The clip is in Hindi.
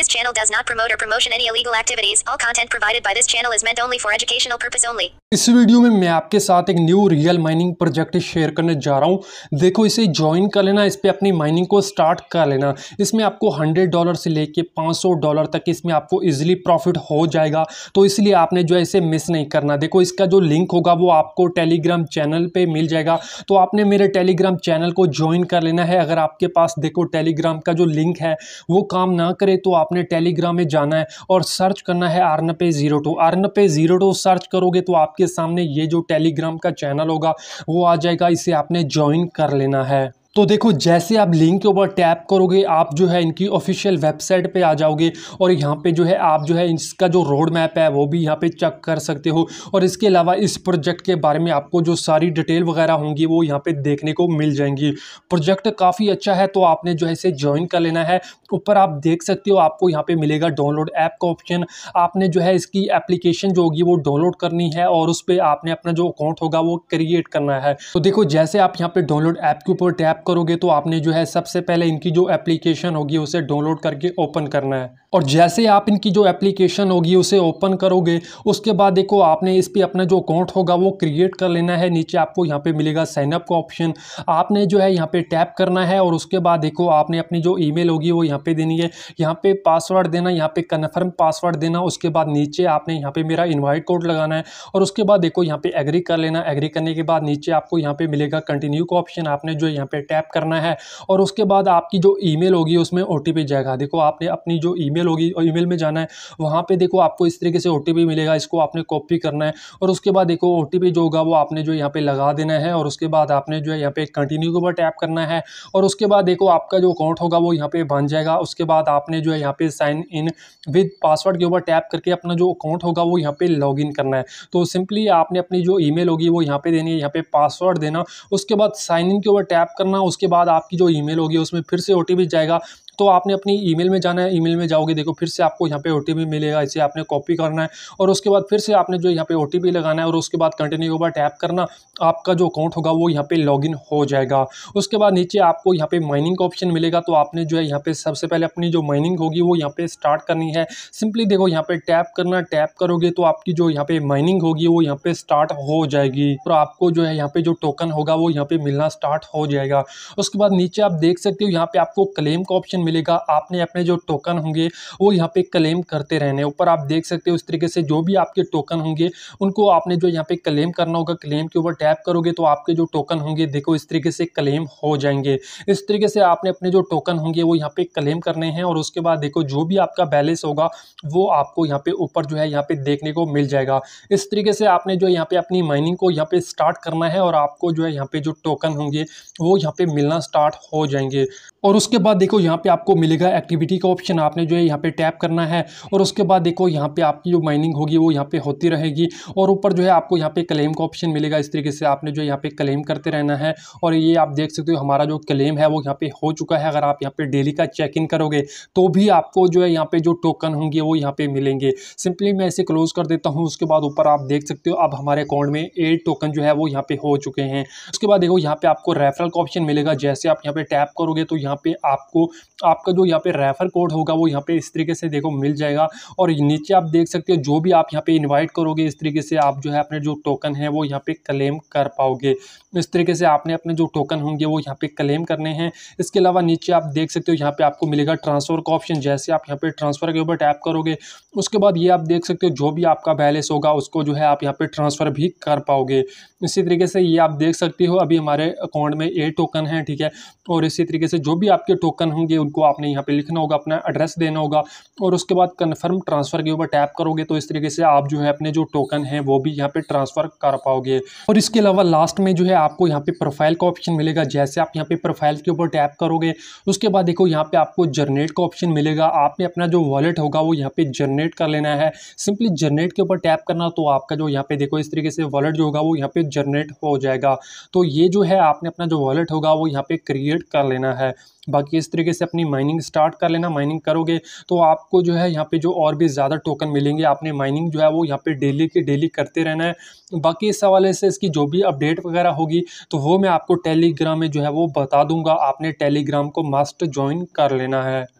This channel does not promote or promotion any illegal activities. All content provided by this channel is meant only for educational purpose only. इस वीडियो में मैं आपके साथ एक new real mining project share करने जा रहा हूँ देखो इसे ज्वाइन कर लेना इस पर अपनी माइनिंग को स्टार्ट कर लेना इसमें आपको 100 डॉलर से लेके 500 डॉलर तक इसमें आपको इजीली प्रॉफिट हो जाएगा तो इसलिए आपने जो है इसे मिस नहीं करना देखो इसका जो लिंक होगा वो आपको टेलीग्राम चैनल पर मिल जाएगा तो आपने मेरे टेलीग्राम चैनल को ज्वाइन कर लेना है अगर आपके पास देखो टेलीग्राम का जो लिंक है वो काम ना करे तो आप आपने टेलीग्राम में जाना है और सर्च करना है आरनपे ज़ीरो टू आरनपे ज़ीरो टू सर्च करोगे तो आपके सामने ये जो टेलीग्राम का चैनल होगा वो आ जाएगा इसे आपने ज्वाइन कर लेना है तो देखो जैसे आप लिंक के ऊपर टैप करोगे आप जो है इनकी ऑफिशियल वेबसाइट पे आ जाओगे और यहाँ पे जो है आप जो है इसका जो रोड मैप है वो भी यहाँ पे चेक कर सकते हो और इसके अलावा इस प्रोजेक्ट के बारे में आपको जो सारी डिटेल वगैरह होंगी वो यहाँ पे देखने को मिल जाएंगी प्रोजेक्ट काफ़ी अच्छा है तो आपने जो है इसे ज्वाइन कर लेना है ऊपर आप देख सकते हो आपको यहाँ पर मिलेगा डाउनलोड ऐप का ऑप्शन आपने जो है इसकी एप्लीकेशन जो होगी वो डाउनलोड करनी है और उस पर आपने अपना जो अकाउंट होगा वो क्रिएट करना है तो देखो जैसे आप यहाँ पर डाउनलोड ऐप के ऊपर टैप टैप करोगे तो आपने जो है सबसे पहले इनकी जो एप्लीकेशन होगी उसे डाउनलोड करके ओपन करना है और जैसे आप इनकी जो एप्लीकेशन होगी उसे ओपन करोगे उसके बाद देखो आपने इस पर अपना जो अकाउंट होगा वो क्रिएट कर लेना है नीचे आपको यहाँ पे मिलेगा साइनअप का ऑप्शन आपने जो है यहाँ पे टैप करना है और उसके बाद देखो आपने अपनी जो ईमेल होगी वो यहाँ पे देनी है यहाँ पे पासवर्ड देना यहाँ पे कन्फर्म पासवर्ड देना उसके बाद नीचे आपने यहाँ पे मेरा इन्वाइट कोड लगाना है और उसके बाद देखो यहाँ पे एग्री कर लेना एग्री करने के बाद नीचे आपको यहाँ पे मिलेगा कंटिन्यू का ऑप्शन आपने जो यहाँ पर टैप करना है और उसके बाद आपकी जो ईमेल होगी उसमें ओ जाएगा देखो आपने अपनी जो ईमेल होगी और ईमेल में जाना है वहाँ पे देखो आपको इस तरीके से ओ मिलेगा इसको आपने कॉपी करना है और उसके बाद देखो ओ जो होगा वो आपने जो यहाँ पे लगा देना है और उसके बाद आपने जो है यहाँ पे कंटिन्यू के ऊपर टैप करना है और उसके बाद देखो आपका जो अकाउंट होगा वो यहाँ पे बन जाएगा उसके बाद आपने जो है यहाँ पे साइन इन विद पासवर्ड के ऊपर टैप करके अपना जो अकाउंट होगा वो यहाँ पे इन करना है तो सिंपली आपने अपनी जो ईमेल होगी वो यहाँ पे देनी है यहाँ पे पासवर्ड देना उसके बाद साइन इन के ऊपर टैप करना करना उसके बाद आपकी जो ईमेल होगी उसमें फिर से ओ जाएगा तो आपने अपनी ईमेल में जाना है ईमेल में जाओगे देखो फिर से आपको यहाँ पे ओ मिलेगा इसे आपने कॉपी करना है और उसके बाद फिर से आपने जो यहाँ पे ओ लगाना है और उसके बाद कंटिन्यू होगा टैप करना आपका जो अकाउंट होगा वो यहाँ पे इन हो जाएगा उसके बाद नीचे आपको यहाँ पे माइनिंग का ऑप्शन मिलेगा तो आपने जो है यहाँ पे सबसे पहले अपनी जो माइनिंग होगी वो यहाँ पे स्टार्ट करनी है सिंपली देखो यहाँ पे टैप करना टैप करोगे तो आपकी जो यहाँ पे माइनिंग होगी वो यहाँ पे स्टार्ट हो जाएगी और आपको जो है यहाँ पे जो टोकन होगा वो यहाँ पे मिलना स्टार्ट हो जाएगा उसके बाद नीचे आप देख सकते हो यहाँ पे आपको क्लेम का ऑप्शन मिलेगा आपने अपने जो टोकन होंगे वो यहाँ पे क्लेम करते रहने ऊपर आप देख सकते हो उस तरीके से जो भी आपके टोकन होंगे उनको आपने जो यहाँ पे क्लेम करना होगा क्लेम के ऊपर टैप करोगे तो आपके जो टोकन होंगे देखो इस तरीके से क्लेम हो जाएंगे इस तरीके से आपने अपने जो टोकन होंगे वो यहाँ पे क्लेम करने हैं और उसके बाद देखो जो भी आपका बैलेंस होगा वो आपको यहाँ पे ऊपर जो है यहाँ पे देखने को मिल जाएगा इस तरीके से आपने जो यहाँ पे अपनी माइनिंग को यहाँ पे स्टार्ट करना है और आपको जो है यहाँ पे जो टोकन होंगे वो यहाँ पे मिलना स्टार्ट हो जाएंगे और उसके बाद देखो यहाँ पे आप आपको मिलेगा एक्टिविटी का ऑप्शन आपने जो है यहाँ पे टैप करना है और उसके बाद देखो यहाँ पे आपकी जो माइनिंग होगी वो यहाँ पे होती रहेगी और ऊपर जो है आपको यहाँ पे क्लेम का ऑप्शन मिलेगा इस तरीके से आपने जो यहाँ पे क्लेम करते रहना है और ये आप देख सकते हो हमारा जो क्लेम है वो यहाँ पे हो चुका है अगर आप यहाँ पे डेली का चेक इन करोगे तो भी आपको जो है यहाँ पे जो टोकन होंगे वो यहाँ पे मिलेंगे सिंपली मैं इसे क्लोज कर देता हूँ उसके बाद ऊपर आप देख सकते हो अब हमारे अकाउंट में एट टोकन जो है वो यहाँ पे हो चुके हैं उसके बाद देखो यहाँ पे आपको रेफरल का ऑप्शन मिलेगा जैसे आप यहाँ पे टैप करोगे तो यहाँ पे आपको आपका जो यहाँ पे रेफ़र कोड होगा वो यहाँ पे इस तरीके से देखो मिल जाएगा और नीचे आप देख सकते हो जो भी आप यहाँ पे इनवाइट करोगे इस तरीके से आप जो है अपने जो टोकन है वो यहाँ पे क्लेम कर पाओगे इस तरीके से आपने अपने जो टोकन होंगे वो यहाँ पे क्लेम करने हैं इसके अलावा नीचे आप देख सकते हो यहाँ पे आपको मिलेगा ट्रांसफ़र का ऑप्शन जैसे आप यहाँ पे ट्रांसफ़र के ऊपर टैप करोगे उसके बाद ये आप देख सकते हो जो भी आपका बैलेंस होगा उसको जो है आप यहाँ पे ट्रांसफ़र भी कर पाओगे इसी तरीके से ये आप देख सकते हो अभी हमारे अकाउंट में ए टोकन है ठीक है और इसी तरीके से जो भी आपके टोकन होंगे को आपने यहाँ पे लिखना होगा अपना एड्रेस देना होगा और उसके बाद कन्फर्म ट्रांसफ़र के ऊपर टैप करोगे तो इस तरीके से आप जो है अपने जो टोकन है वो भी यहाँ पे ट्रांसफ़र कर पाओगे और इसके अलावा लास्ट में जो है आपको यहाँ पे प्रोफाइल का ऑप्शन मिलेगा जैसे आप यहाँ पे प्रोफाइल के ऊपर टैप करोगे उसके बाद देखो यहाँ पे आपको जनरेट का ऑप्शन मिलेगा आपने अपना जो वॉलेट होगा वो यहाँ पे जनरेट कर लेना है सिंपली जनरेट के ऊपर टैप करना तो आपका जो यहाँ पे देखो इस तरीके से वॉलेट जो होगा वो यहाँ पे जनरेट हो जाएगा तो ये जो है आपने अपना जो वॉलेट होगा वो यहाँ पे क्रिएट कर लेना है बाकी इस तरीके से अपनी माइनिंग स्टार्ट कर लेना माइनिंग करोगे तो आपको जो है यहाँ पे जो और भी ज़्यादा टोकन मिलेंगे आपने माइनिंग जो है वो यहाँ पे डेली की डेली करते रहना है बाकी इस हवाले से इसकी जो भी अपडेट वगैरह होगी तो वो मैं आपको टेलीग्राम में जो है वो बता दूंगा आपने टेलीग्राम को मस्ट ज्वाइन कर लेना है